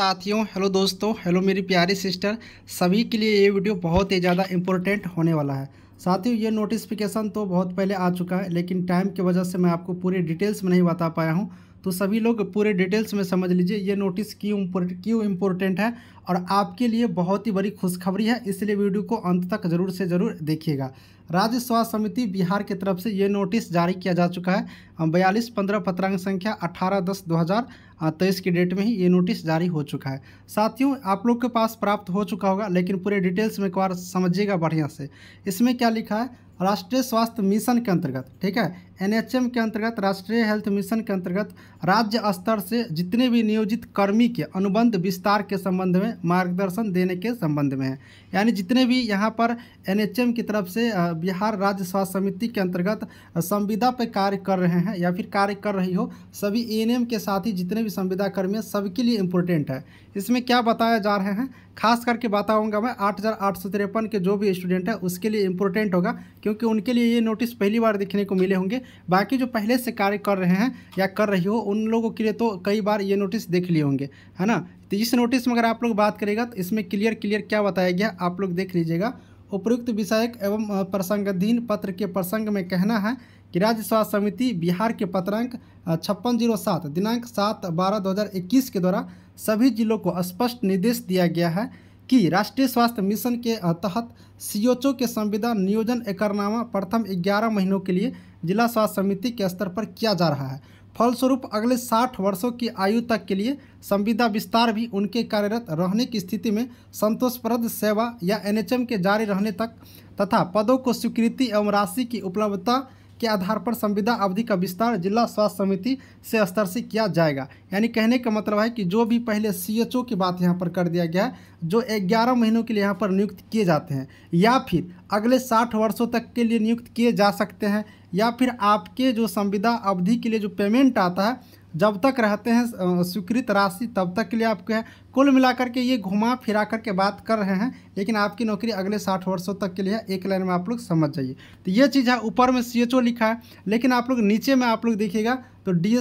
साथियों हेलो दोस्तों हेलो मेरी प्यारी सिस्टर सभी के लिए ये वीडियो बहुत ही ज़्यादा इम्पोर्टेंट होने वाला है साथियों ये नोटिफिकेशन तो बहुत पहले आ चुका है लेकिन टाइम की वजह से मैं आपको पूरी डिटेल्स में नहीं बता पाया हूँ तो सभी लोग पूरे डिटेल्स में समझ लीजिए ये नोटिस क्यों क्यों इम्पोर्टेंट है और आपके लिए बहुत ही बड़ी खुशखबरी है इसलिए वीडियो को अंत तक जरूर से ज़रूर देखिएगा राज्य स्वास्थ्य समिति बिहार की तरफ से ये नोटिस जारी किया जा चुका है बयालीस पंद्रह पत्रांक संख्या अठारह दस दो हज़ार तेईस की डेट में ही ये नोटिस जारी हो चुका है साथियों आप लोग के पास प्राप्त हो चुका होगा लेकिन पूरे डिटेल्स में एक बार समझिएगा बढ़िया से इसमें क्या लिखा है राष्ट्रीय स्वास्थ्य मिशन के अंतर्गत ठीक है एनएचएम के अंतर्गत राष्ट्रीय हेल्थ मिशन के अंतर्गत राज्य स्तर से जितने भी नियोजित कर्मी के अनुबंध विस्तार के संबंध में मार्गदर्शन देने के संबंध में है यानी जितने भी यहाँ पर एनएचएम की तरफ से बिहार राज्य स्वास्थ्य समिति के अंतर्गत संविदा पर कार्य कर रहे हैं या फिर कार्य कर रही हो सभी ए e के साथ ही जितने भी संविदा कर्मी सबके लिए इम्पोर्टेंट है इसमें क्या बताया जा रहे हैं खास करके बताऊंगा मैं आठ के जो भी स्टूडेंट है उसके लिए इम्पोर्टेंट होगा क्योंकि उनके लिए ये नोटिस पहली बार देखने को मिले होंगे बाकी जो पहले से कार्य कर रहे हैं या कर रही हो उन लोगों के लिए तो कई बार ये नोटिस देख लिए होंगे है ना तो इस नोटिस में अगर आप लोग बात करेगा तो इसमें क्लियर क्लियर क्या बताया गया आप लोग देख लीजिएगा उपयुक्त विषयक एवं प्रसंगाधीन पत्र के प्रसंग में कहना है कि राज्य स्वास्थ्य समिति बिहार के पत्रांक छप्पन जीरो सात दिनांक सात बारह दो हज़ार इक्कीस के द्वारा सभी जिलों को स्पष्ट निर्देश दिया गया है कि राष्ट्रीय स्वास्थ्य मिशन के तहत सीओचओ के संविदा नियोजन एकरनामा प्रथम 11 महीनों के लिए जिला स्वास्थ्य समिति के स्तर पर किया जा रहा है फलस्वरूप अगले 60 वर्षों की आयु तक के लिए संविदा विस्तार भी उनके कार्यरत रहने की स्थिति में संतोषप्रद सेवा या एनएचएम के जारी रहने तक तथा पदों को स्वीकृति एवं राशि की उपलब्धता के आधार पर संविदा अवधि का विस्तार जिला स्वास्थ्य समिति से स्तर से किया जाएगा यानी कहने का मतलब है कि जो भी पहले सीएचओ की बात यहाँ पर कर दिया गया है जो ग्यारह महीनों के लिए यहाँ पर नियुक्त किए जाते हैं या फिर अगले साठ वर्षों तक के लिए नियुक्त किए जा सकते हैं या फिर आपके जो संविदा अवधि के लिए जो पेमेंट आता है जब तक रहते हैं स्वीकृत राशि तब तक के लिए आपके कुल मिलाकर के ये घुमा फिरा करके बात कर रहे हैं लेकिन आपकी नौकरी अगले साठ वर्षों तक के लिए है एक लाइन में आप लोग समझ जाइए तो ये चीज़ है ऊपर में सी लिखा है लेकिन आप लोग नीचे में आप लोग देखिएगा तो D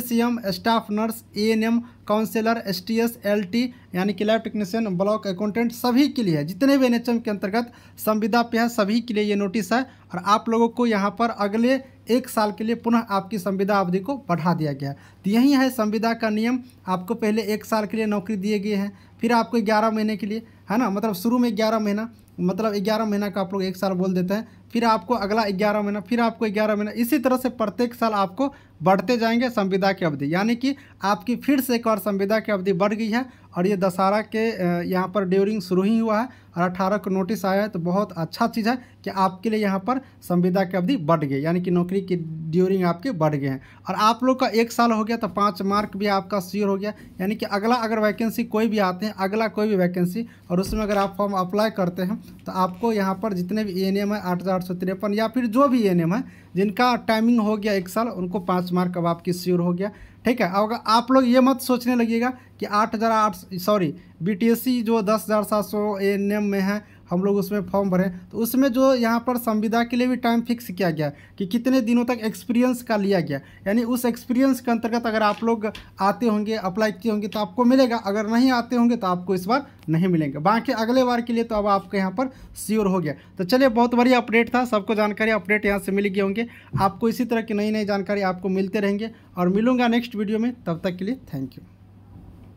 staff nurse A counsellor S T S L T यानी कि लैब टेक्नीशियन ब्लॉक अकाउंटेंट सभी के लिए है जितने भी एन के अंतर्गत संविदा पे है सभी के लिए ये नोटिस है और आप लोगों को यहाँ पर अगले एक साल के लिए पुनः आपकी संविदा अवधि को बढ़ा दिया गया है तो यही है संविदा का नियम आपको पहले एक साल के लिए नौकरी दिए गए हैं फिर आपको ग्यारह महीने के लिए है ना मतलब शुरू में ग्यारह महीना मतलब ग्यारह महीना का आप लोग एक साल बोल देते हैं फिर आपको अगला ग्यारह महीना फिर आपको ग्यारह महीना इसी तरह से प्रत्येक साल आपको बढ़ते जाएंगे संविदा की अवधि यानी कि आपकी फिर से एक और संविदा की अवधि बढ़ गई है और ये दशहरा के यहाँ पर ड्यूरिंग शुरू ही हुआ है और अठारह को नोटिस आया है तो बहुत अच्छा चीज़ है कि आपके लिए यहाँ पर संविदा की अवधि बढ़ गई यानी कि नौकरी की ड्यूरिंग आपके बढ़ गए हैं और आप लोग का एक साल हो गया तो पाँच मार्क भी आपका श्योर हो गया यानी कि अगला अगर वैकेंसी कोई भी आते हैं अगला कोई भी वैकेंसी और और उसमें अगर आप फॉर्म अप्लाई करते हैं तो आपको यहाँ पर जितने भी ए है आठ या फिर जो भी ए है जिनका टाइमिंग हो गया एक साल उनको पाँच मार्क अब आपकी श्योर हो गया ठीक है अगर आप लोग ये मत सोचने लगिएगा कि आठ हज़ार आठ सॉरी बी जो दस हज़ार सात सौ ए में है हम लोग उसमें फॉर्म भरें तो उसमें जो यहाँ पर संविदा के लिए भी टाइम फिक्स किया गया कि कितने दिनों तक एक्सपीरियंस का लिया गया यानी उस एक्सपीरियंस के अंतर्गत अगर आप लोग आते होंगे अप्लाई किए होंगे तो आपको मिलेगा अगर नहीं आते होंगे तो आपको इस बार नहीं मिलेंगे बाकी अगले बार के लिए तो अब आपको यहाँ पर श्योर हो गया तो चलिए बहुत बढ़िया अपडेट था सबको जानकारी अपडेट यहाँ से मिल गए होंगे आपको इसी तरह की नई नई जानकारी आपको मिलते रहेंगे और मिलूंगा नेक्स्ट वीडियो में तब तक के लिए थैंक यू